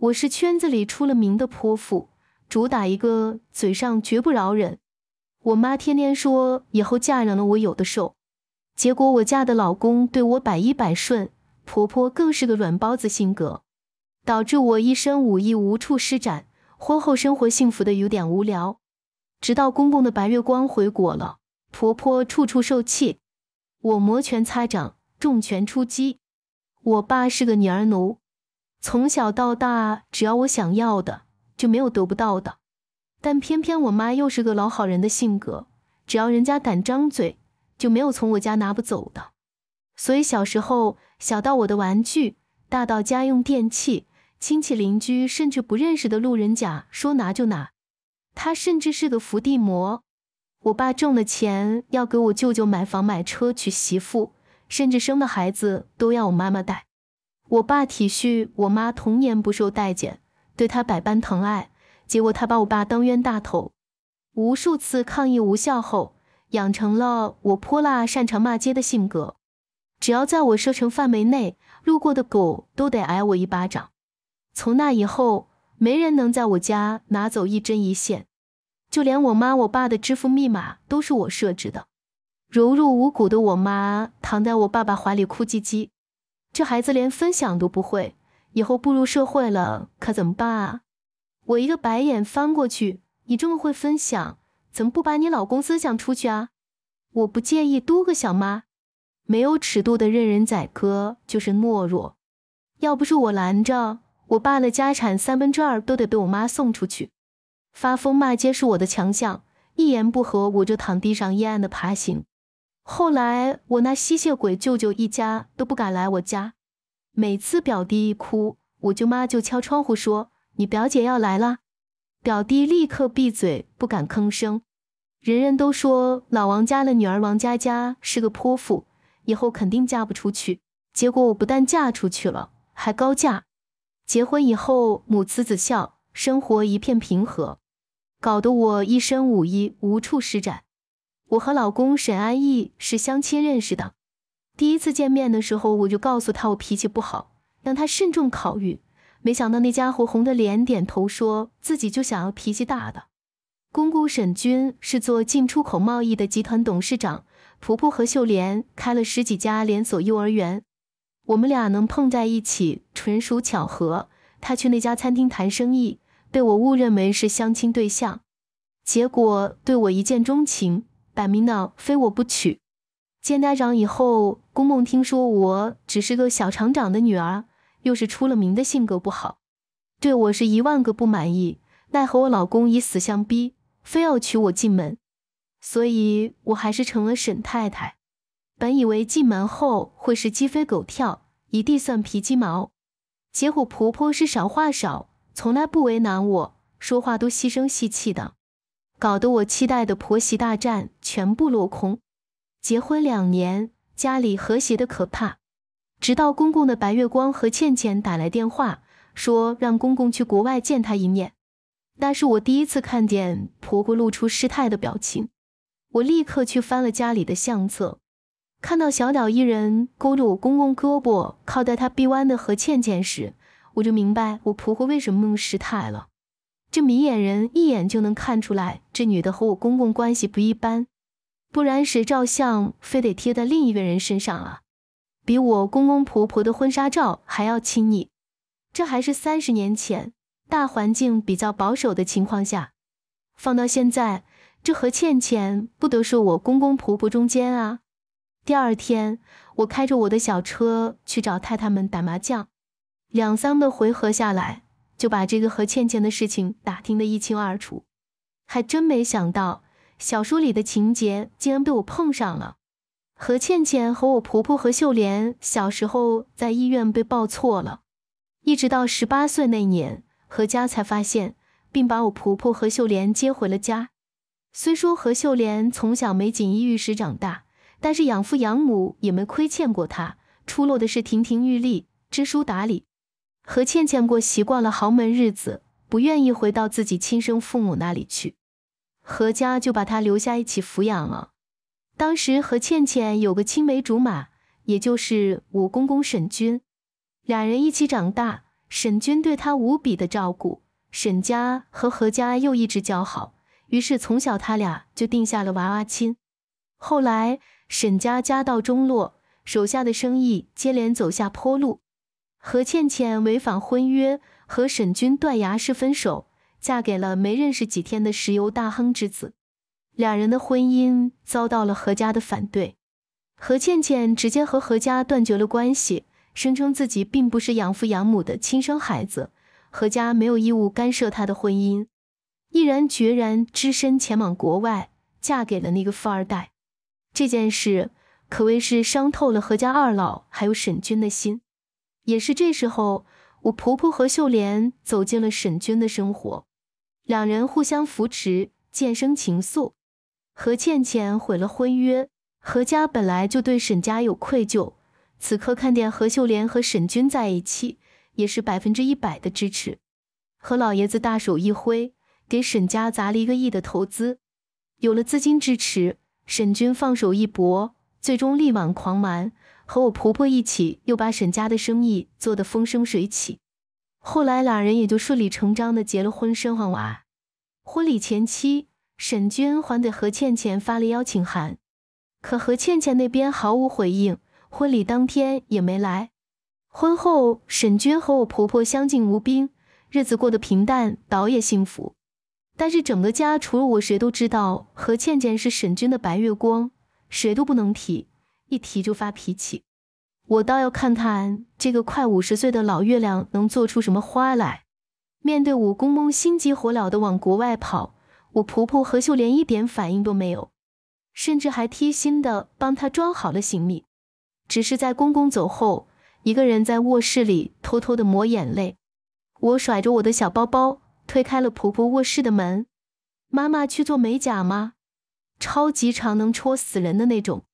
我是圈子里出了名的泼妇，主打一个嘴上绝不饶人。我妈天天说以后嫁人了我有的受，结果我嫁的老公对我百依百顺，婆婆更是个软包子性格，导致我一身武艺无处施展。婚后生活幸福的有点无聊，直到公公的白月光回国了，婆婆处处受气，我摩拳擦掌，重拳出击。我爸是个女儿奴。从小到大，只要我想要的就没有得不到的。但偏偏我妈又是个老好人的性格，只要人家敢张嘴，就没有从我家拿不走的。所以小时候，小到我的玩具，大到家用电器，亲戚邻居甚至不认识的路人甲，说拿就拿。他甚至是个伏地魔，我爸挣了钱要给我舅舅买房买车娶媳妇，甚至生的孩子都要我妈妈带。我爸体恤我妈童年不受待见，对她百般疼爱，结果她把我爸当冤大头，无数次抗议无效后，养成了我泼辣、擅长骂街的性格。只要在我射程范围内，路过的狗都得挨我一巴掌。从那以后，没人能在我家拿走一针一线，就连我妈、我爸的支付密码都是我设置的。柔弱无骨的我妈躺在我爸爸怀里哭唧唧。这孩子连分享都不会，以后步入社会了可怎么办啊？我一个白眼翻过去，你这么会分享，怎么不把你老公分享出去啊？我不介意多个小妈，没有尺度的任人宰割就是懦弱。要不是我拦着，我爸的家产三分之二都得被我妈送出去。发疯骂街是我的强项，一言不合我就躺地上阴暗的爬行。后来，我那吸血鬼舅舅一家都不敢来我家。每次表弟一哭，我舅妈就敲窗户说：“你表姐要来了。”表弟立刻闭嘴，不敢吭声。人人都说老王家的女儿王佳佳是个泼妇，以后肯定嫁不出去。结果我不但嫁出去了，还高价。结婚以后，母慈子孝，生活一片平和，搞得我一身武艺无处施展。我和老公沈安逸是相亲认识的，第一次见面的时候，我就告诉他我脾气不好，让他慎重考虑。没想到那家伙红着脸点头，说自己就想要脾气大的。公公沈军是做进出口贸易的集团董事长，婆婆和秀莲开了十几家连锁幼儿园。我们俩能碰在一起纯属巧合。他去那家餐厅谈生意，被我误认为是相亲对象，结果对我一见钟情。摆明了非我不娶。见家长以后，公公听说我只是个小厂长的女儿，又是出了名的性格不好，对我是一万个不满意。奈何我老公以死相逼，非要娶我进门，所以我还是成了沈太太。本以为进门后会是鸡飞狗跳，一地蒜皮鸡毛，结果婆婆是少话少，从来不为难我，说话都细声细气的。搞得我期待的婆媳大战全部落空。结婚两年，家里和谐的可怕，直到公公的白月光和倩倩打来电话，说让公公去国外见他一面。那是我第一次看见婆婆露出失态的表情。我立刻去翻了家里的相册，看到小鸟一人勾着我公公胳膊，靠在他臂弯的和倩倩时，我就明白我婆婆为什么那么失态了。这明眼人一眼就能看出来，这女的和我公公关系不一般，不然谁照相非得贴在另一个人身上了？比我公公婆婆的婚纱照还要亲昵，这还是三十年前大环境比较保守的情况下。放到现在，这何倩倩不得是我公公婆婆中间啊？第二天，我开着我的小车去找太太们打麻将，两三个回合下来。就把这个何倩倩的事情打听得一清二楚，还真没想到小说里的情节竟然被我碰上了。何倩倩和我婆婆何秀莲小时候在医院被抱错了，一直到十八岁那年，何家才发现，并把我婆婆何秀莲接回了家。虽说何秀莲从小没锦衣玉食长大，但是养父养母也没亏欠过她，出落的是亭亭玉立、知书达理。何倩倩过习惯了豪门日子，不愿意回到自己亲生父母那里去，何家就把她留下一起抚养了。当时何倩倩有个青梅竹马，也就是我公公沈军，俩人一起长大，沈军对她无比的照顾。沈家和何家又一直交好，于是从小他俩就定下了娃娃亲。后来沈家家道中落，手下的生意接连走下坡路。何倩倩违反婚约，和沈军断崖式分手，嫁给了没认识几天的石油大亨之子。两人的婚姻遭到了何家的反对，何倩倩直接和何家断绝了关系，声称自己并不是养父养母的亲生孩子，何家没有义务干涉她的婚姻，毅然决然只身前往国外，嫁给了那个富二代。这件事可谓是伤透了何家二老还有沈军的心。也是这时候，我婆婆和秀莲走进了沈军的生活，两人互相扶持，渐生情愫。何倩倩毁了婚约，何家本来就对沈家有愧疚，此刻看见何秀莲和沈军在一起，也是百分之一百的支持。何老爷子大手一挥，给沈家砸了一个亿的投资。有了资金支持，沈军放手一搏，最终力挽狂澜。和我婆婆一起，又把沈家的生意做得风生水起。后来俩人也就顺理成章的结了婚，生了娃。婚礼前期，沈娟还给何倩倩发了邀请函，可何倩倩那边毫无回应，婚礼当天也没来。婚后，沈娟和我婆婆相敬如宾，日子过得平淡，倒也幸福。但是整个家除了我，谁都知道何倩倩是沈军的白月光，谁都不能提。一提就发脾气，我倒要看看这个快五十岁的老月亮能做出什么花来。面对我，公公心急火燎的往国外跑，我婆婆何秀莲一点反应都没有，甚至还贴心的帮他装好了行李，只是在公公走后，一个人在卧室里偷偷的抹眼泪。我甩着我的小包包，推开了婆婆卧室的门。妈妈去做美甲吗？超级长，能戳死人的那种。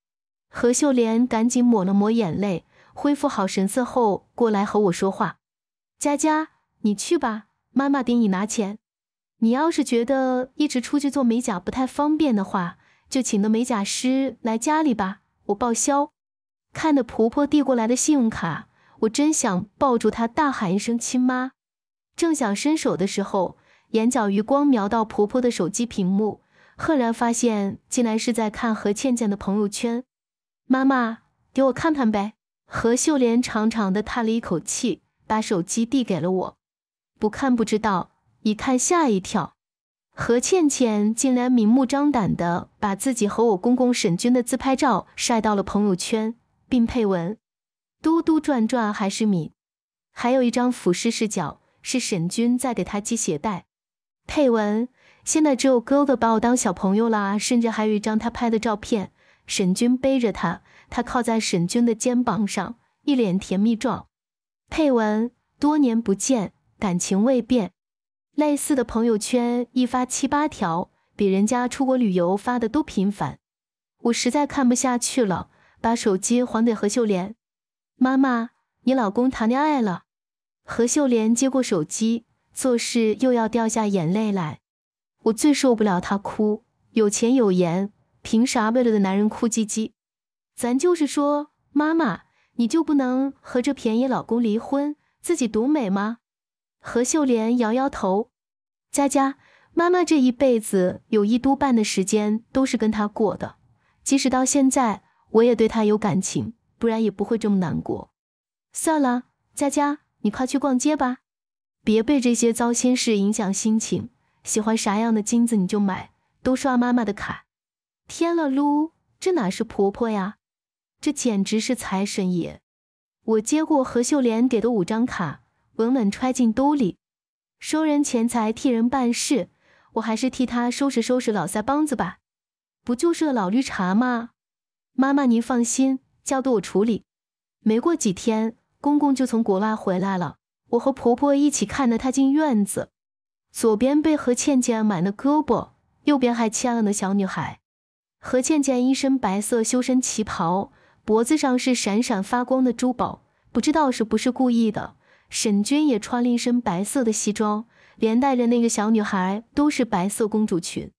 何秀莲赶紧抹了抹眼泪，恢复好神色后过来和我说话：“佳佳，你去吧，妈妈给你拿钱。你要是觉得一直出去做美甲不太方便的话，就请个美甲师来家里吧，我报销。”看着婆婆递过来的信用卡，我真想抱住她大喊一声“亲妈”。正想伸手的时候，眼角余光瞄到婆婆的手机屏幕，赫然发现竟然是在看何倩倩的朋友圈。妈妈，给我看看呗。何秀莲长长的叹了一口气，把手机递给了我。不看不知道，一看吓一跳。何倩倩竟然明目张胆的把自己和我公公沈军的自拍照晒到了朋友圈，并配文：“嘟嘟转转还是你。”还有一张俯视视角，是沈军在给他系鞋带，配文：“现在只有哥哥把我当小朋友啦。”甚至还有一张他拍的照片。沈军背着他，他靠在沈军的肩膀上，一脸甜蜜状。配文：多年不见，感情未变。类似的朋友圈一发七八条，比人家出国旅游发的都频繁。我实在看不下去了，把手机还给何秀莲。妈妈，你老公谈恋爱了。何秀莲接过手机，做事又要掉下眼泪来。我最受不了她哭，有钱有颜。凭啥为了个男人哭唧唧？咱就是说，妈妈，你就不能和这便宜老公离婚，自己独美吗？何秀莲摇摇头。佳佳，妈妈这一辈子有一多半的时间都是跟他过的，即使到现在，我也对他有感情，不然也不会这么难过。算了，佳佳，你快去逛街吧，别被这些糟心事影响心情。喜欢啥样的金子你就买，都刷妈妈的卡。天了噜！这哪是婆婆呀？这简直是财神爷！我接过何秀莲给的五张卡，稳稳揣进兜里。收人钱财，替人办事，我还是替他收拾收拾老腮帮子吧。不就是个老绿茶吗？妈妈，您放心，交给我处理。没过几天，公公就从国外回来了。我和婆婆一起看着他进院子，左边被何倩倩挽的胳膊，右边还牵了那小女孩。何倩倩一身白色修身旗袍，脖子上是闪闪发光的珠宝，不知道是不是故意的。沈君也穿了一身白色的西装，连带着那个小女孩都是白色公主裙，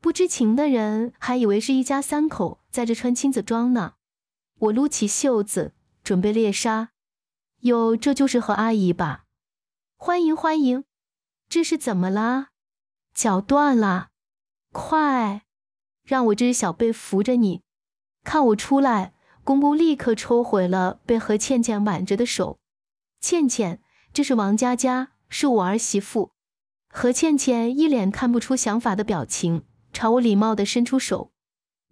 不知情的人还以为是一家三口在这穿亲子装呢。我撸起袖子准备猎杀，哟，这就是何阿姨吧？欢迎欢迎，这是怎么啦？脚断了，快！让我这只小辈扶着你，看我出来。公公立刻抽回了被何倩倩挽着的手。倩倩，这是王佳佳，是我儿媳妇。何倩倩一脸看不出想法的表情，朝我礼貌地伸出手。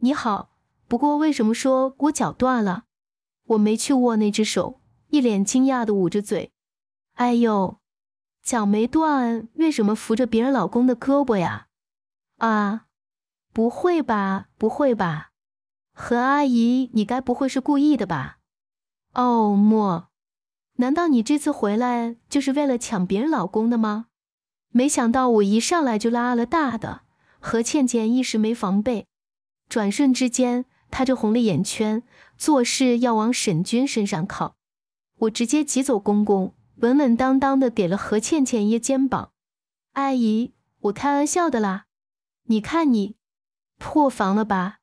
你好。不过为什么说我脚断了？我没去握那只手，一脸惊讶地捂着嘴。哎呦，脚没断，为什么扶着别人老公的胳膊呀？啊？不会吧，不会吧，何阿姨，你该不会是故意的吧？哦莫，难道你这次回来就是为了抢别人老公的吗？没想到我一上来就拉了大的何倩倩，一时没防备，转瞬之间她就红了眼圈，做事要往沈军身上靠。我直接挤走公公，稳稳当当的给了何倩倩一肩膀。阿姨，我开玩笑的啦，你看你。破防了吧？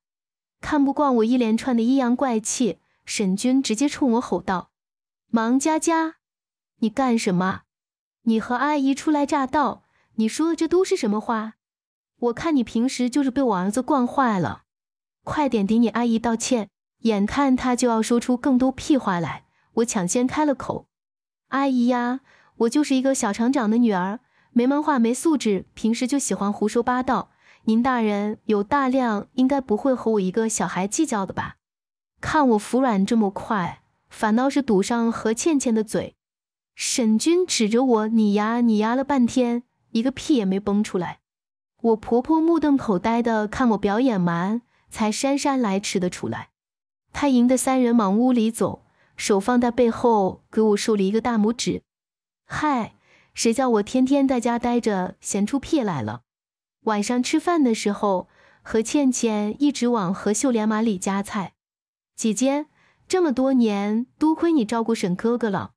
看不惯我一连串的阴阳怪气，沈军直接冲我吼道：“王佳佳，你干什么？你和阿姨初来乍到，你说这都是什么话？我看你平时就是被我儿子惯坏了，快点给你阿姨道歉！眼看他就要说出更多屁话来，我抢先开了口：‘阿姨呀，我就是一个小厂长的女儿，没文化没素质，平时就喜欢胡说八道。’”您大人有大量，应该不会和我一个小孩计较的吧？看我服软这么快，反倒是堵上何倩倩的嘴。沈军指着我：“你呀，你呀了半天，一个屁也没崩出来。”我婆婆目瞪口呆的看我表演完，才姗姗来迟的出来。她迎着三人往屋里走，手放在背后，给我竖了一个大拇指。嗨，谁叫我天天在家呆着，闲出屁来了。晚上吃饭的时候，何倩倩一直往何秀莲碗里夹菜。姐姐，这么多年多亏你照顾沈哥哥了。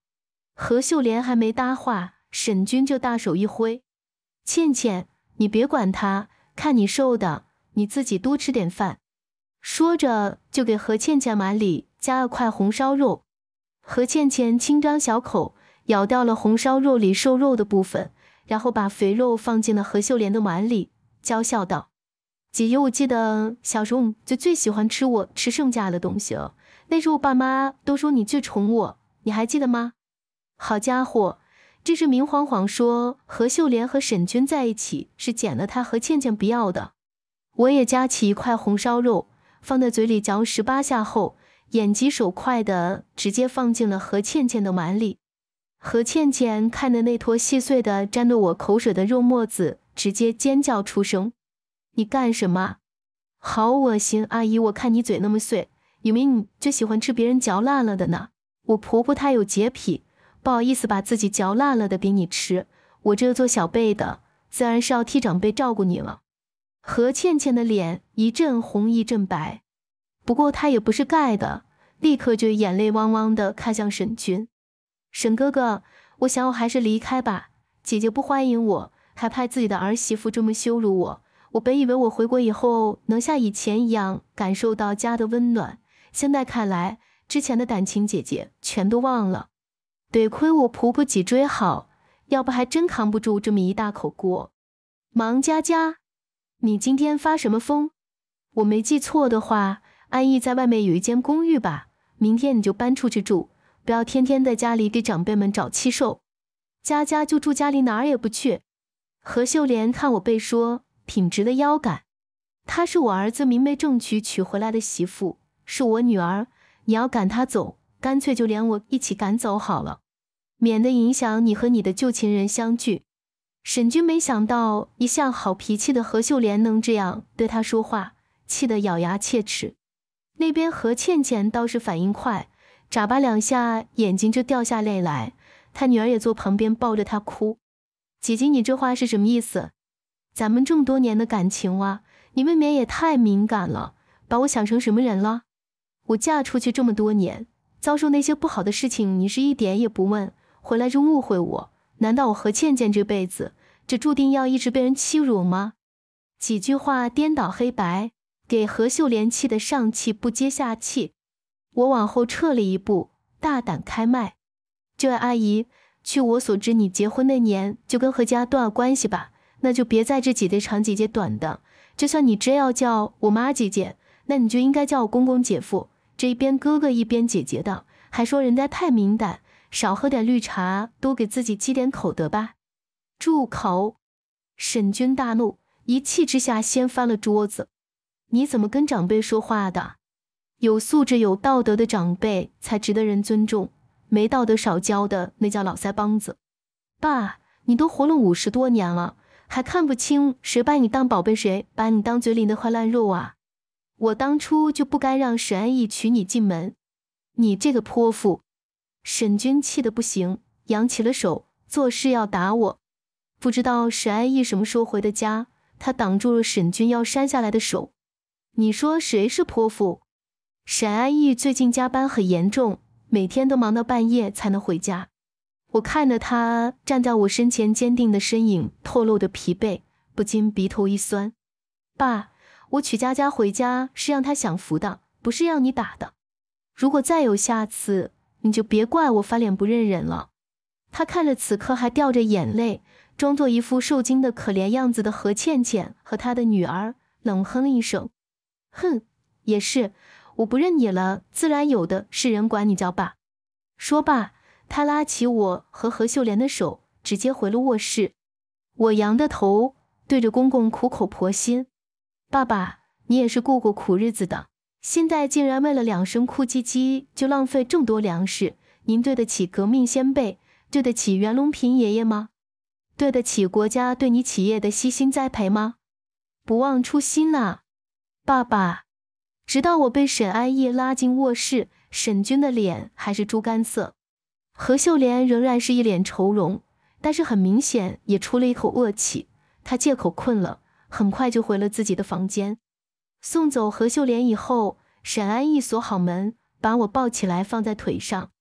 何秀莲还没搭话，沈军就大手一挥：“倩倩，你别管他，看你瘦的，你自己多吃点饭。”说着就给何倩倩碗里夹了块红烧肉。何倩倩轻张小口，咬掉了红烧肉里瘦肉的部分，然后把肥肉放进了何秀莲的碗里。娇笑道：“姐姐，我记得小时候就最喜欢吃我吃剩下的东西了。那时候爸妈都说你最宠我，你还记得吗？”好家伙，这是明晃晃说何秀莲和沈军在一起是捡了他和倩倩不要的。我也夹起一块红烧肉，放在嘴里嚼十八下后，眼疾手快的直接放进了何倩倩的碗里。何倩倩看着那坨细碎的沾着我口水的肉沫子。直接尖叫出声！你干什么？好恶心！阿姨，我看你嘴那么碎，以为你就喜欢吃别人嚼烂了的呢。我婆婆她有洁癖，不好意思把自己嚼烂了的给你吃。我这做小辈的，自然是要替长辈照顾你了。何倩倩的脸一阵红一阵白，不过她也不是盖的，立刻就眼泪汪汪的看向沈军。沈哥哥，我想我还是离开吧，姐姐不欢迎我。还派自己的儿媳妇这么羞辱我，我本以为我回国以后能像以前一样感受到家的温暖，现在看来之前的感情姐姐全都忘了。得亏我婆婆脊椎好，要不还真扛不住这么一大口锅。忙佳佳，你今天发什么疯？我没记错的话，安逸在外面有一间公寓吧？明天你就搬出去住，不要天天在家里给长辈们找气受。佳佳就住家里，哪儿也不去。何秀莲看我被说，挺直了腰杆。她是我儿子明媒正娶娶回来的媳妇，是我女儿。你要赶她走，干脆就连我一起赶走好了，免得影响你和你的旧情人相聚。沈军没想到一向好脾气的何秀莲能这样对他说话，气得咬牙切齿。那边何倩倩倒是反应快，眨巴两下眼睛就掉下泪来。她女儿也坐旁边抱着她哭。姐姐，你这话是什么意思？咱们这么多年的感情哇，你未免也太敏感了，把我想成什么人了？我嫁出去这么多年，遭受那些不好的事情，你是一点也不问，回来就误会我。难道我和倩倩这辈子这注定要一直被人欺辱吗？几句话颠倒黑白，给何秀莲气得上气不接下气。我往后撤了一步，大胆开麦，这位阿姨。据我所知，你结婚那年就跟何家断了关系吧？那就别在这姐姐长姐姐短的。就算你真要叫我妈姐姐，那你就应该叫我公公姐夫。这一边哥哥，一边姐姐的，还说人家太敏感，少喝点绿茶，多给自己积点口德吧。住口！沈军大怒，一气之下掀翻了桌子。你怎么跟长辈说话的？有素质、有道德的长辈才值得人尊重。没道德、少教的，那叫老腮帮子。爸，你都活了五十多年了，还看不清谁把你当宝贝，谁把你当嘴里那块烂肉啊？我当初就不该让沈安逸娶你进门，你这个泼妇！沈军气得不行，扬起了手，作势要打我。不知道沈安逸什么时候回的家，他挡住了沈军要扇下来的手。你说谁是泼妇？沈安逸最近加班很严重。每天都忙到半夜才能回家，我看着他站在我身前坚定的身影，透露的疲惫，不禁鼻头一酸。爸，我娶佳佳回家是让她享福的，不是要你打的。如果再有下次，你就别怪我翻脸不认人了。他看着此刻还掉着眼泪，装作一副受惊的可怜样子的何倩倩和她的女儿，冷哼一声：“哼，也是。”我不认你了，自然有的是人管你叫爸。说罢，他拉起我和何秀莲的手，直接回了卧室。我仰着头，对着公公苦口婆心：“爸爸，你也是过过苦日子的，现在竟然为了两声哭唧唧就浪费这么多粮食，您对得起革命先辈，对得起袁隆平爷爷吗？对得起国家对你企业的悉心栽培吗？不忘初心啊，爸爸！”直到我被沈安逸拉进卧室，沈军的脸还是猪肝色，何秀莲仍然是一脸愁容，但是很明显也出了一口恶气。她借口困了，很快就回了自己的房间。送走何秀莲以后，沈安逸锁好门，把我抱起来放在腿上。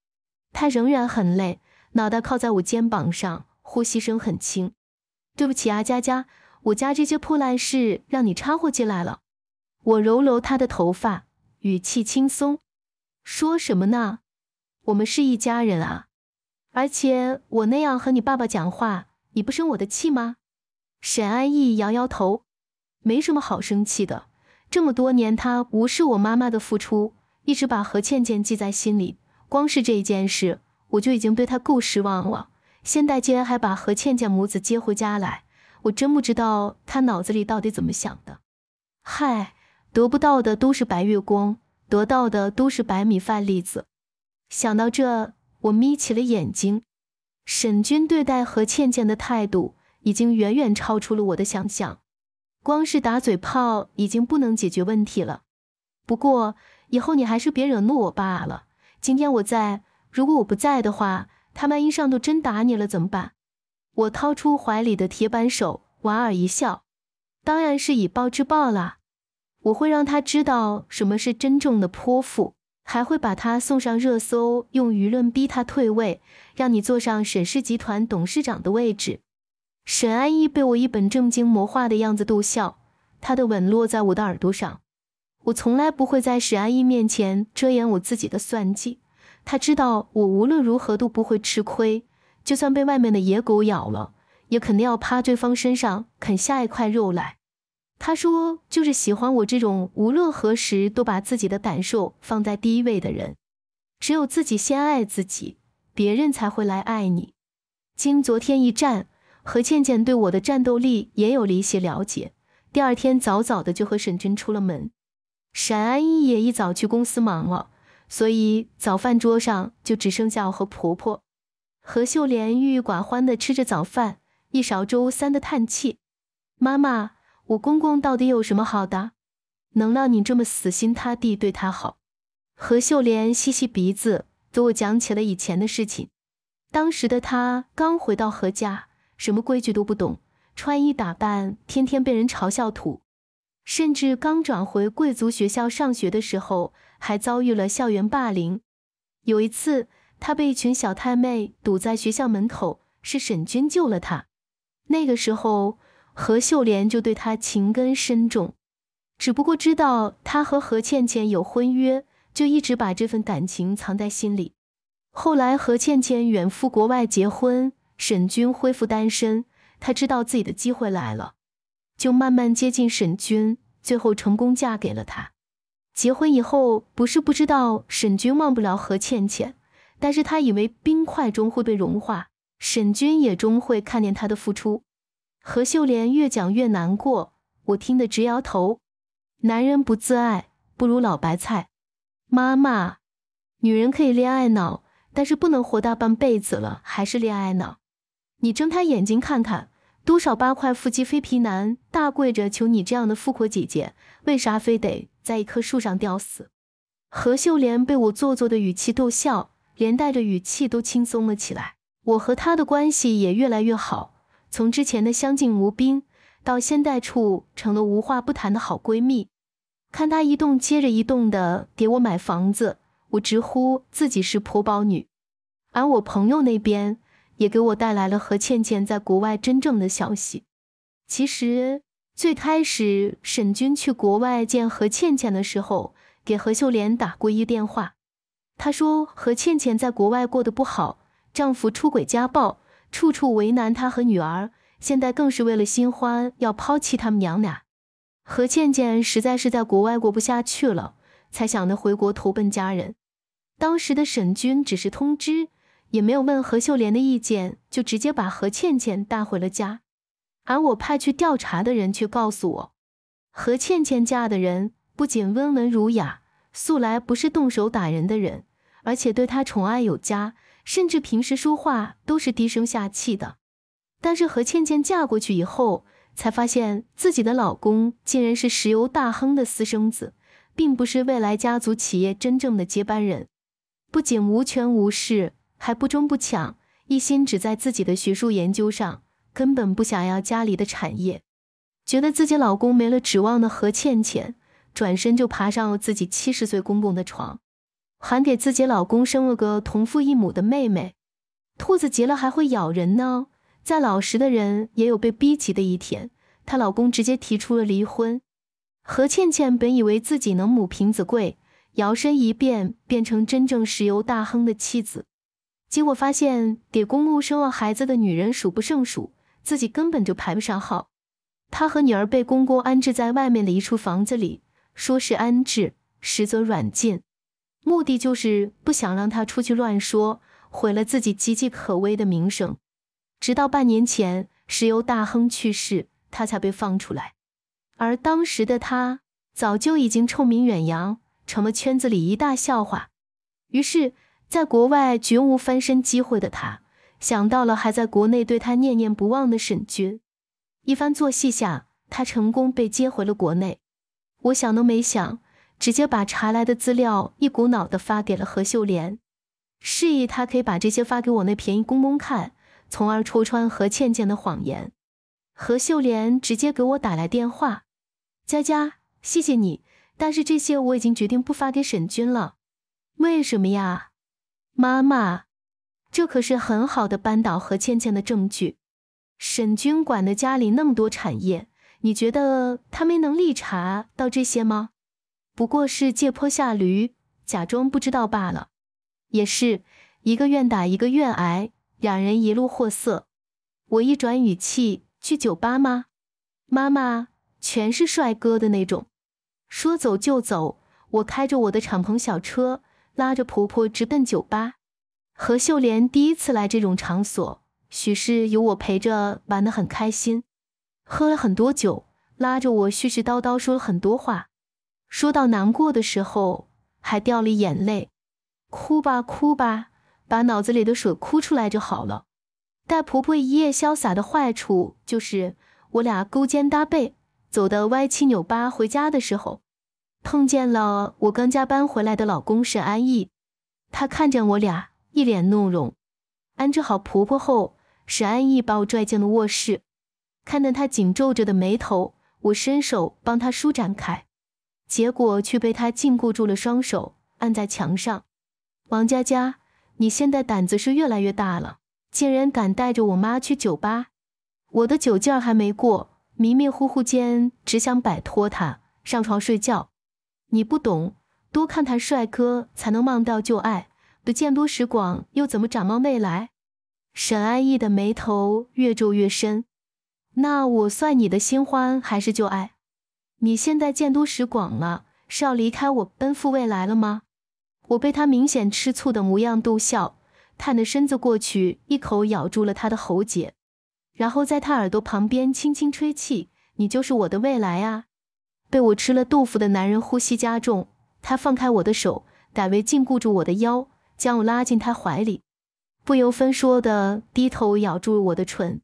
他仍然很累，脑袋靠在我肩膀上，呼吸声很轻。对不起啊，佳佳，我家这些破烂事让你掺和进来了。我揉揉他的头发，语气轻松，说什么呢？我们是一家人啊！而且我那样和你爸爸讲话，你不生我的气吗？沈安逸摇摇头，没什么好生气的。这么多年，他无视我妈妈的付出，一直把何倩倩记在心里。光是这一件事，我就已经对他够失望了。现在竟然还把何倩倩母子接回家来，我真不知道他脑子里到底怎么想的。嗨。得不到的都是白月光，得到的都是白米饭粒子。想到这，我眯起了眼睛。沈军对待何倩倩的态度已经远远超出了我的想象，光是打嘴炮已经不能解决问题了。不过以后你还是别惹怒我爸了。今天我在，如果我不在的话，他万一上头真打你了怎么办？我掏出怀里的铁扳手，莞尔一笑：“当然是以暴制暴了。”我会让他知道什么是真正的泼妇，还会把他送上热搜，用舆论逼他退位，让你坐上沈氏集团董事长的位置。沈安逸被我一本正经魔化的样子逗笑，他的吻落在我的耳朵上。我从来不会在沈安逸面前遮掩我自己的算计，他知道我无论如何都不会吃亏，就算被外面的野狗咬了，也肯定要趴对方身上啃下一块肉来。他说：“就是喜欢我这种无论何时都把自己的感受放在第一位的人。只有自己先爱自己，别人才会来爱你。”经昨天一战，何倩倩对我的战斗力也有了一些了解。第二天早早的就和沈军出了门，沈安逸也一早去公司忙了，所以早饭桌上就只剩下我和婆婆、何秀莲郁郁寡欢的吃着早饭，一勺粥三的叹气。妈妈。我公公到底有什么好的，能让你这么死心塌地对他好？何秀莲吸吸鼻子，给我讲起了以前的事情。当时的她刚回到何家，什么规矩都不懂，穿衣打扮天天被人嘲笑土，甚至刚转回贵族学校上学的时候，还遭遇了校园霸凌。有一次，她被一群小太妹堵在学校门口，是沈军救了她。那个时候。何秀莲就对他情根深重，只不过知道他和何倩倩有婚约，就一直把这份感情藏在心里。后来何倩倩远赴国外结婚，沈军恢复单身，他知道自己的机会来了，就慢慢接近沈军，最后成功嫁给了他。结婚以后，不是不知道沈军忘不了何倩倩，但是他以为冰块终会被融化，沈军也终会看见他的付出。何秀莲越讲越难过，我听得直摇头。男人不自爱，不如老白菜。妈妈，女人可以恋爱脑，但是不能活大半辈子了还是恋爱脑。你睁开眼睛看看，多少八块腹肌飞皮男大跪着求你这样的富婆姐姐，为啥非得在一棵树上吊死？何秀莲被我做作的语气逗笑，连带着语气都轻松了起来。我和她的关系也越来越好。从之前的相敬如宾，到现代处成了无话不谈的好闺蜜。看她一栋接着一栋的给我买房子，我直呼自己是婆宝女。而我朋友那边也给我带来了何倩倩在国外真正的消息。其实最开始沈军去国外见何倩倩的时候，给何秀莲打过一电话，她说何倩倩在国外过得不好，丈夫出轨家暴。处处为难他和女儿，现在更是为了新欢要抛弃他们娘俩。何倩倩实在是在国外过不下去了，才想着回国投奔家人。当时的沈军只是通知，也没有问何秀莲的意见，就直接把何倩倩带回了家。而我派去调查的人却告诉我，何倩倩嫁的人不仅温文儒雅，素来不是动手打人的人，而且对她宠爱有加。甚至平时说话都是低声下气的，但是和倩倩嫁过去以后，才发现自己的老公竟然是石油大亨的私生子，并不是未来家族企业真正的接班人。不仅无权无势，还不忠不抢，一心只在自己的学术研究上，根本不想要家里的产业。觉得自己老公没了指望的何倩倩，转身就爬上了自己七十岁公公的床。还给自己老公生了个同父异母的妹妹，兔子急了还会咬人呢。再老实的人也有被逼急的一天。她老公直接提出了离婚。何倩倩本以为自己能母凭子贵，摇身一变变成真正石油大亨的妻子，结果发现给公公生了孩子的女人数不胜数，自己根本就排不上号。她和女儿被公公安置在外面的一处房子里，说是安置，实则软禁。目的就是不想让他出去乱说，毁了自己岌岌可危的名声。直到半年前，石油大亨去世，他才被放出来。而当时的他早就已经臭名远扬，成了圈子里一大笑话。于是，在国外绝无翻身机会的他，想到了还在国内对他念念不忘的沈君。一番作戏下，他成功被接回了国内。我想都没想。直接把查来的资料一股脑的发给了何秀莲，示意她可以把这些发给我那便宜公公看，从而戳穿何倩倩的谎言。何秀莲直接给我打来电话：“佳佳，谢谢你，但是这些我已经决定不发给沈军了。为什么呀，妈妈？这可是很好的扳倒何倩倩的证据。沈军管的家里那么多产业，你觉得他没能力查到这些吗？”不过是借坡下驴，假装不知道罢了。也是一个愿打一个愿挨，两人一路货色。我一转语气，去酒吧吗？妈妈，全是帅哥的那种。说走就走，我开着我的敞篷小车，拉着婆婆直奔酒吧。何秀莲第一次来这种场所，许是有我陪着，玩得很开心，喝了很多酒，拉着我絮絮叨叨说了很多话。说到难过的时候，还掉了眼泪，哭吧哭吧，把脑子里的水哭出来就好了。带婆婆一夜潇洒的坏处就是，我俩勾肩搭背，走得歪七扭八。回家的时候，碰见了我刚加班回来的老公沈安逸，他看见我俩一脸怒容。安置好婆婆后，沈安逸把我拽进了卧室，看到他紧皱着的眉头，我伸手帮他舒展开。结果却被他禁锢住了双手，按在墙上。王佳佳，你现在胆子是越来越大了，竟然敢带着我妈去酒吧。我的酒劲儿还没过，迷迷糊糊间只想摆脱他，上床睡觉。你不懂，多看看帅哥才能忘掉旧爱，不见多识广又怎么展望未来？沈安逸的眉头越皱越深。那我算你的新欢还是旧爱？你现在见多识广了，是要离开我奔赴未来了吗？我被他明显吃醋的模样逗笑，探着身子过去，一口咬住了他的喉结，然后在他耳朵旁边轻轻吹气。你就是我的未来啊！被我吃了豆腐的男人呼吸加重，他放开我的手，改为禁锢住我的腰，将我拉进他怀里，不由分说的低头咬住我的唇。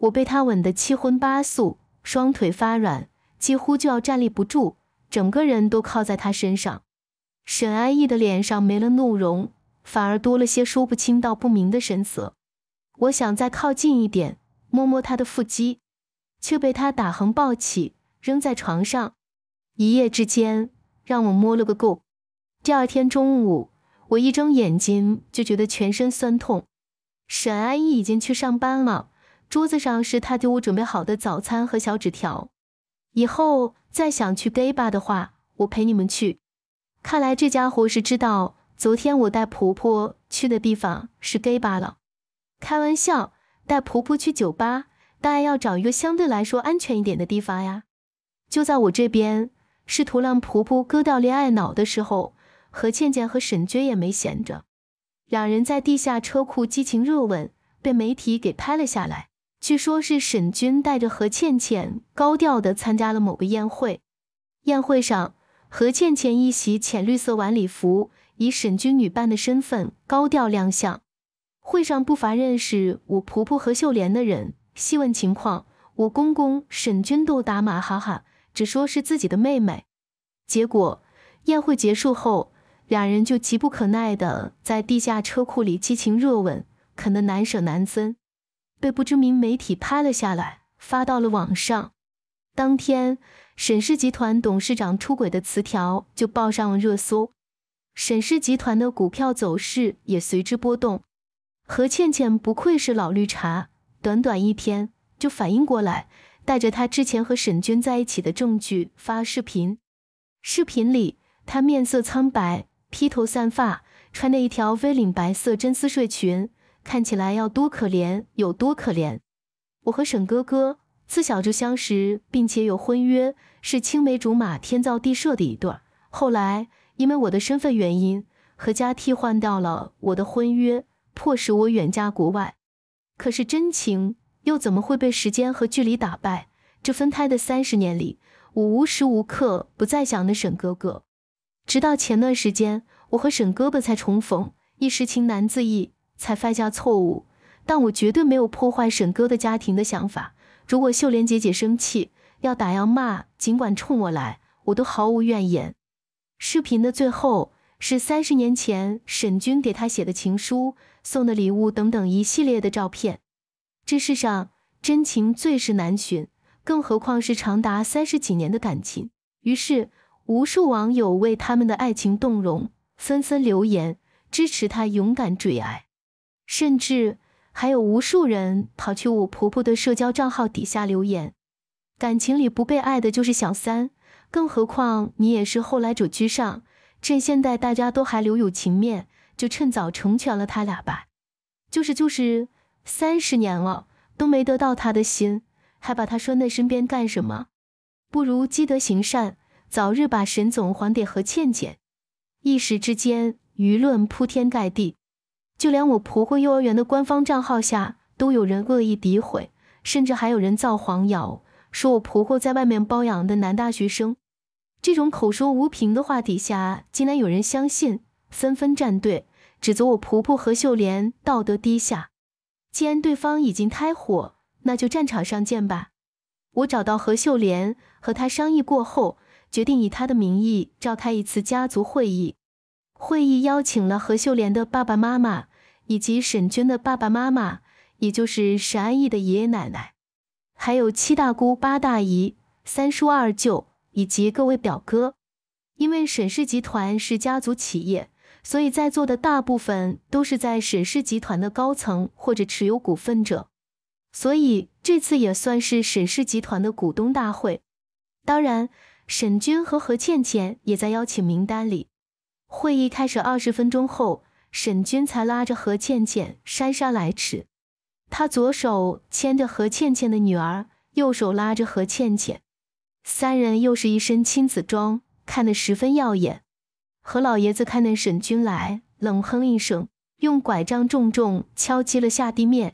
我被他吻得七荤八素，双腿发软。几乎就要站立不住，整个人都靠在他身上。沈安逸的脸上没了怒容，反而多了些说不清道不明的神色。我想再靠近一点，摸摸他的腹肌，却被他打横抱起，扔在床上。一夜之间，让我摸了个够。第二天中午，我一睁眼睛就觉得全身酸痛。沈安逸已经去上班了，桌子上是他给我准备好的早餐和小纸条。以后再想去 gay 吧的话，我陪你们去。看来这家伙是知道昨天我带婆婆去的地方是 gay 吧了。开玩笑，带婆婆去酒吧，当然要找一个相对来说安全一点的地方呀。就在我这边试图让婆婆割掉恋爱脑的时候，何倩倩和沈娟也没闲着，两人在地下车库激情热吻，被媒体给拍了下来。据说，是沈军带着何倩倩高调的参加了某个宴会。宴会上，何倩倩一袭浅绿色晚礼服，以沈军女伴的身份高调亮相。会上不乏认识我婆婆何秀莲的人，细问情况，我公公沈军都打马哈哈，只说是自己的妹妹。结果，宴会结束后，俩人就急不可耐的在地下车库里激情热吻，啃得难舍难分。被不知名媒体拍了下来，发到了网上。当天，沈氏集团董事长出轨的词条就报上了热搜，沈氏集团的股票走势也随之波动。何倩倩不愧是老绿茶，短短一天就反应过来，带着她之前和沈军在一起的证据发视频。视频里，她面色苍白，披头散发，穿着一条 V 领白色真丝睡裙。看起来要多可怜有多可怜。我和沈哥哥自小就相识，并且有婚约，是青梅竹马、天造地设的一对儿。后来因为我的身份原因，何家替换掉了我的婚约，迫使我远嫁国外。可是真情又怎么会被时间和距离打败？这分开的三十年里，我无时无刻不在想着沈哥哥。直到前段时间，我和沈哥哥才重逢，一时情难自抑，才犯下错误，但我绝对没有破坏沈哥的家庭的想法。如果秀莲姐姐生气要打要骂，尽管冲我来，我都毫无怨言。视频的最后是三十年前沈军给他写的情书、送的礼物等等一系列的照片。这世上真情最是难寻，更何况是长达三十几年的感情。于是，无数网友为他们的爱情动容，纷纷留言支持他勇敢追爱。甚至还有无数人跑去我婆婆的社交账号底下留言：“感情里不被爱的就是小三，更何况你也是后来者居上。趁现在大家都还留有情面，就趁早成全了他俩吧。”“就是就是，三十年了都没得到他的心，还把他拴在身边干什么？不如积德行善，早日把沈总还给何倩倩。”一时之间，舆论铺天盖地。就连我婆婆幼儿园的官方账号下都有人恶意诋毁，甚至还有人造黄谣，说我婆婆在外面包养的男大学生。这种口说无凭的话底下，竟然有人相信，纷纷站队指责我婆婆何秀莲道德低下。既然对方已经开火，那就战场上见吧。我找到何秀莲，和她商议过后，决定以她的名义召开一次家族会议。会议邀请了何秀莲的爸爸妈妈。以及沈娟的爸爸妈妈，也就是沈安逸的爷爷奶奶，还有七大姑八大姨、三叔二舅以及各位表哥。因为沈氏集团是家族企业，所以在座的大部分都是在沈氏集团的高层或者持有股份者，所以这次也算是沈氏集团的股东大会。当然，沈军和何倩倩也在邀请名单里。会议开始二十分钟后。沈军才拉着何倩倩姗姗来迟，他左手牵着何倩倩的女儿，右手拉着何倩倩，三人又是一身亲子装，看得十分耀眼。何老爷子看见沈军来，冷哼一声，用拐杖重重敲击了下地面；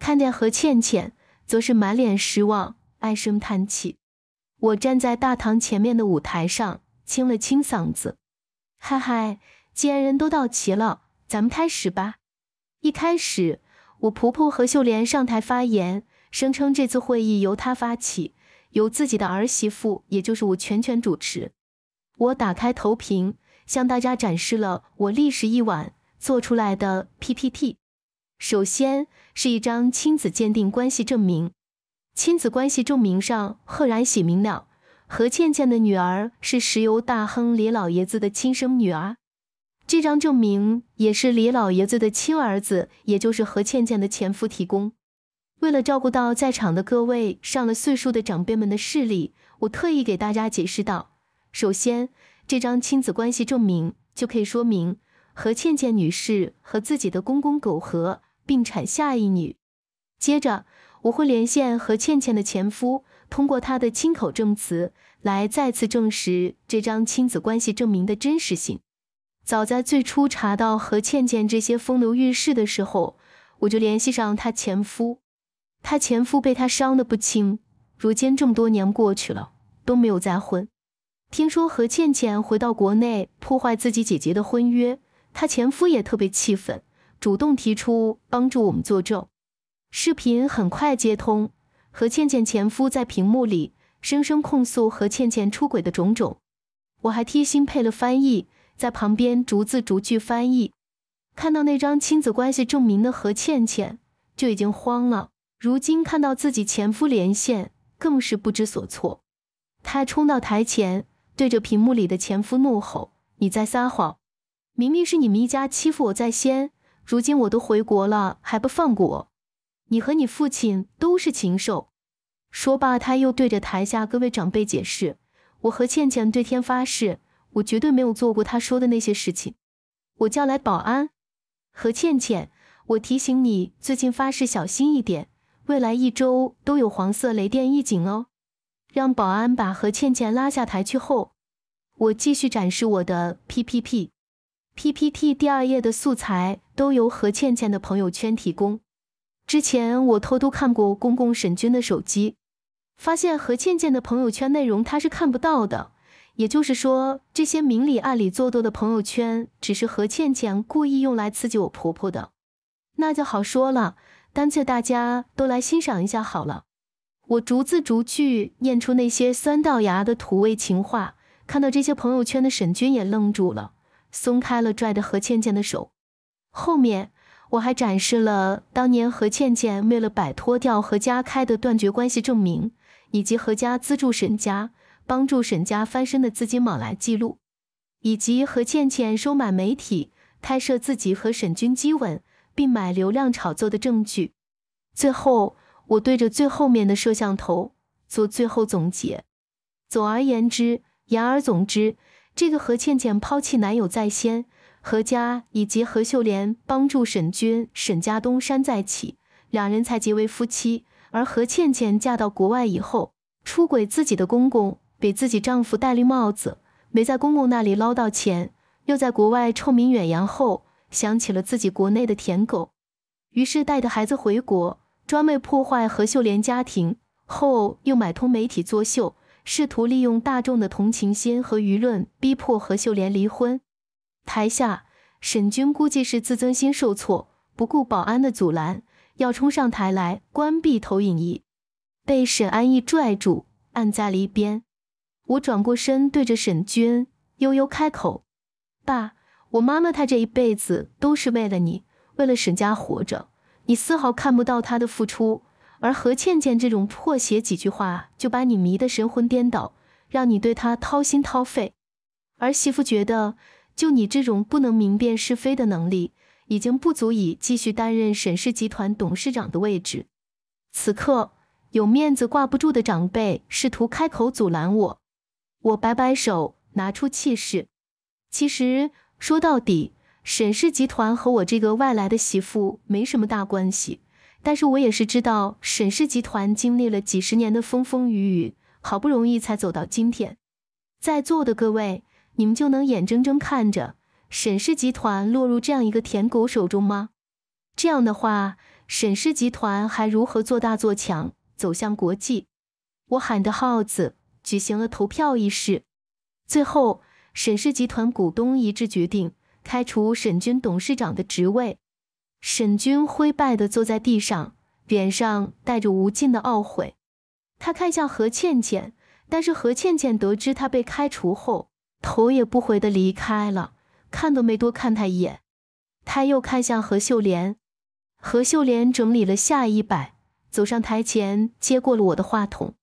看见何倩倩，则是满脸失望，唉声叹气。我站在大堂前面的舞台上，清了清嗓子，嗨嗨，既然人都到齐了。咱们开始吧。一开始，我婆婆何秀莲上台发言，声称这次会议由她发起，由自己的儿媳妇也就是我全权主持。我打开投屏，向大家展示了我历时一晚做出来的 PPT。首先是一张亲子鉴定关系证明，亲子关系证明上赫然写明了何倩倩的女儿是石油大亨李老爷子的亲生女儿。这张证明也是李老爷子的亲儿子，也就是何倩倩的前夫提供。为了照顾到在场的各位上了岁数的长辈们的视力，我特意给大家解释道：首先，这张亲子关系证明就可以说明何倩倩女士和自己的公公苟合，并产下一女。接着，我会连线何倩倩的前夫，通过他的亲口证词来再次证实这张亲子关系证明的真实性。早在最初查到何倩倩这些风流韵事的时候，我就联系上她前夫。她前夫被她伤得不轻，如今这么多年过去了都没有再婚。听说何倩倩回到国内破坏自己姐姐的婚约，她前夫也特别气愤，主动提出帮助我们作证。视频很快接通，何倩倩前夫在屏幕里声声控诉何倩倩出轨的种种。我还贴心配了翻译。在旁边逐字逐句翻译，看到那张亲子关系证明的何倩倩就已经慌了，如今看到自己前夫连线，更是不知所措。她冲到台前，对着屏幕里的前夫怒吼：“你在撒谎！明明是你们一家欺负我在先，如今我都回国了，还不放过我？你和你父亲都是禽兽！”说罢，他又对着台下各位长辈解释：“我和倩倩对天发誓。”我绝对没有做过他说的那些事情。我叫来保安，何倩倩，我提醒你，最近发誓小心一点，未来一周都有黄色雷电预警哦。让保安把何倩倩拉下台去后，我继续展示我的 PPT。PPT 第二页的素材都由何倩倩的朋友圈提供。之前我偷偷看过公公沈军的手机，发现何倩倩的朋友圈内容他是看不到的。也就是说，这些明里暗里作多的朋友圈，只是何倩倩故意用来刺激我婆婆的。那就好说了，干脆大家都来欣赏一下好了。我逐字逐句念出那些酸到牙的土味情话。看到这些朋友圈的沈军也愣住了，松开了拽着何倩倩的手。后面我还展示了当年何倩倩为了摆脱掉何家开的断绝关系证明，以及何家资助沈家。帮助沈家翻身的资金往来记录，以及何倩倩收买媒体拍摄自己和沈军激吻，并买流量炒作的证据。最后，我对着最后面的摄像头做最后总结。总而言之，言而总之，这个何倩倩抛弃男友在先，何家以及何秀莲帮助沈军、沈家东山再起，两人才结为夫妻。而何倩倩嫁到国外以后，出轨自己的公公。给自己丈夫戴绿帽子，没在公公那里捞到钱，又在国外臭名远扬后，想起了自己国内的舔狗，于是带着孩子回国，专门破坏何秀莲家庭，后又买通媒体作秀，试图利用大众的同情心和舆论逼迫何秀莲离婚。台下沈军估计是自尊心受挫，不顾保安的阻拦，要冲上台来关闭投影仪，被沈安逸拽住，按在了一边。我转过身，对着沈军悠悠开口：“爸，我妈妈她这一辈子都是为了你，为了沈家活着，你丝毫看不到她的付出。而何倩倩这种破鞋，几句话就把你迷得神魂颠倒，让你对她掏心掏肺。儿媳妇觉得，就你这种不能明辨是非的能力，已经不足以继续担任沈氏集团董事长的位置。此刻，有面子挂不住的长辈试图开口阻拦我。”我摆摆手，拿出气势。其实说到底，沈氏集团和我这个外来的媳妇没什么大关系。但是我也是知道，沈氏集团经历了几十年的风风雨雨，好不容易才走到今天。在座的各位，你们就能眼睁睁看着沈氏集团落入这样一个舔狗手中吗？这样的话，沈氏集团还如何做大做强，走向国际？我喊的号子！举行了投票仪式，最后沈氏集团股东一致决定开除沈军董事长的职位。沈军灰败地坐在地上，脸上带着无尽的懊悔。他看向何倩倩，但是何倩倩得知他被开除后，头也不回地离开了，看都没多看他一眼。他又看向何秀莲，何秀莲整理了下衣摆，走上台前接过了我的话筒。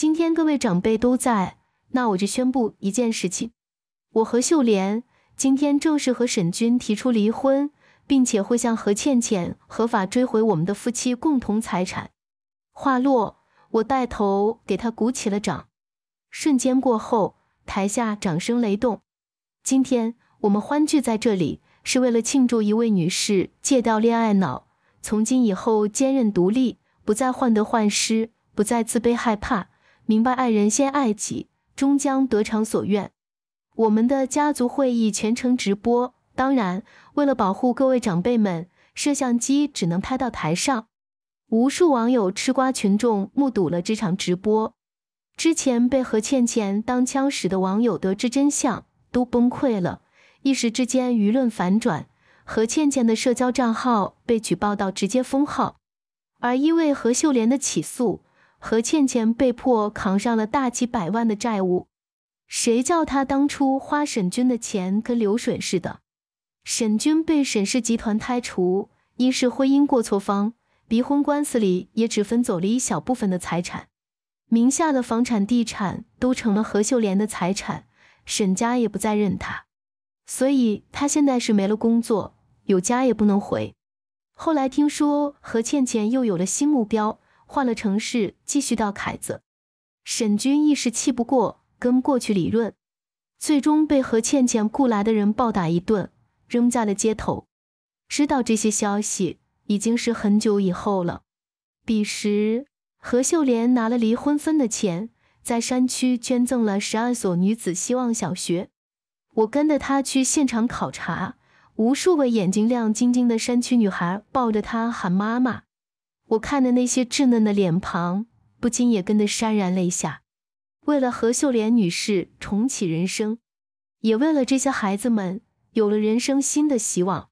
今天各位长辈都在，那我就宣布一件事情：我和秀莲今天正式和沈军提出离婚，并且会向何倩倩合法追回我们的夫妻共同财产。话落，我带头给他鼓起了掌。瞬间过后，台下掌声雷动。今天我们欢聚在这里，是为了庆祝一位女士戒掉恋爱脑，从今以后坚韧独立，不再患得患失，不再自卑害怕。明白，爱人先爱己，终将得偿所愿。我们的家族会议全程直播，当然，为了保护各位长辈们，摄像机只能拍到台上。无数网友吃瓜群众目睹了这场直播。之前被何倩倩当枪使的网友得知真相，都崩溃了。一时之间，舆论反转，何倩倩的社交账号被举报到直接封号。而因为何秀莲的起诉。何倩倩被迫扛上了大几百万的债务，谁叫她当初花沈军的钱跟流水似的？沈军被沈氏集团开除，一是婚姻过错方，离婚官司里也只分走了一小部分的财产，名下的房产、地产都成了何秀莲的财产，沈家也不再认他，所以他现在是没了工作，有家也不能回。后来听说何倩倩又有了新目标。换了城市，继续到凯子。沈军一时气不过，跟过去理论，最终被何倩倩雇来的人暴打一顿，扔在了街头。知道这些消息已经是很久以后了。彼时，何秀莲拿了离婚分的钱，在山区捐赠了十二所女子希望小学。我跟着她去现场考察，无数个眼睛亮晶晶的山区女孩抱着她喊妈妈。我看的那些稚嫩的脸庞，不禁也跟着潸然泪下。为了何秀莲女士重启人生，也为了这些孩子们有了人生新的希望。